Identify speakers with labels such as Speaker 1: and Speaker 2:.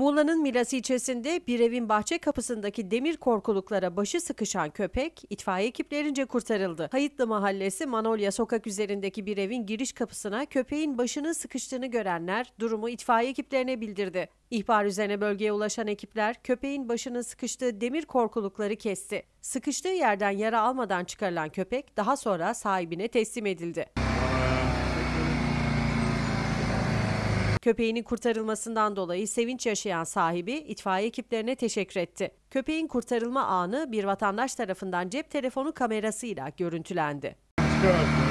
Speaker 1: Muğla'nın Milas ilçesinde bir evin bahçe kapısındaki demir korkuluklara başı sıkışan köpek itfaiye ekiplerince kurtarıldı. Hayıtlı Mahallesi Manolya Sokak üzerindeki bir evin giriş kapısına köpeğin başının sıkıştığını görenler durumu itfaiye ekiplerine bildirdi. İhbar üzerine bölgeye ulaşan ekipler köpeğin başının sıkıştığı demir korkulukları kesti. Sıkıştığı yerden yara almadan çıkarılan köpek daha sonra sahibine teslim edildi. Köpeğinin kurtarılmasından dolayı sevinç yaşayan sahibi itfaiye ekiplerine teşekkür etti. Köpeğin kurtarılma anı bir vatandaş tarafından cep telefonu kamerasıyla görüntülendi. Evet.